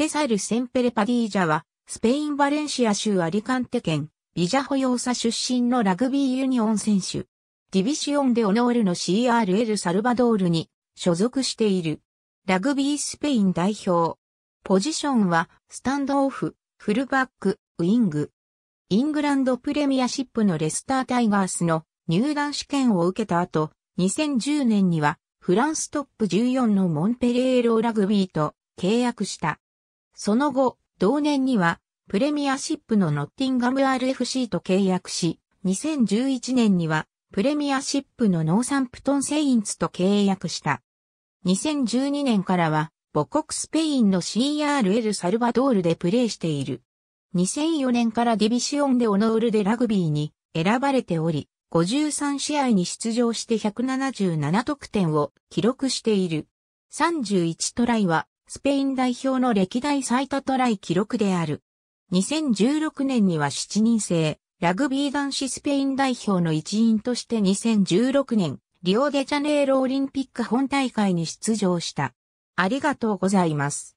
セサル・センペレ・パディージャは、スペイン・バレンシア州アリカンテ県、ビジャホヨーサ出身のラグビーユニオン選手。ディビシオン・デ・オノールの CRL サルバドールに所属している。ラグビースペイン代表。ポジションは、スタンドオフ、フルバック、ウィング。イングランドプレミアシップのレスター・タイガースの入団試験を受けた後、2010年には、フランストップ14のモンペレーロラグビーと契約した。その後、同年には、プレミアシップのノッティンガム RFC と契約し、2011年には、プレミアシップのノーサンプトンセインツと契約した。2012年からは、母国スペインの CRL サルバドールでプレーしている。2004年からディビシオンでオノールでラグビーに選ばれており、53試合に出場して177得点を記録している。31トライはスペイン代表の歴代最多トライ記録である。2016年には7人制、ラグビー男子スペイン代表の一員として2016年、リオデジャネイロオリンピック本大会に出場した。ありがとうございます。